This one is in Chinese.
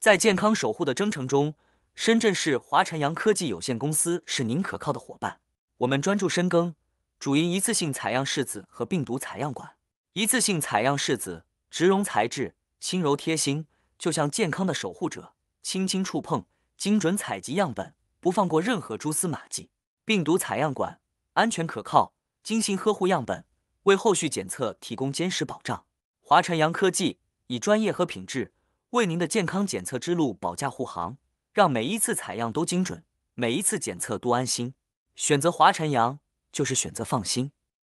在健康守护的征程中，深圳市华晨阳科技有限公司是您可靠的伙伴。我们专注深耕，主营一次性采样拭子和病毒采样管。一次性采样拭子，植绒材质，轻柔贴心，就像健康的守护者，轻轻触碰，精准采集样本，不放过任何蛛丝马迹。病毒采样管安全可靠，精心呵护样本，为后续检测提供坚实保障。华晨阳科技以专业和品质。为您的健康检测之路保驾护航，让每一次采样都精准，每一次检测都安心。选择华晨阳，就是选择放心。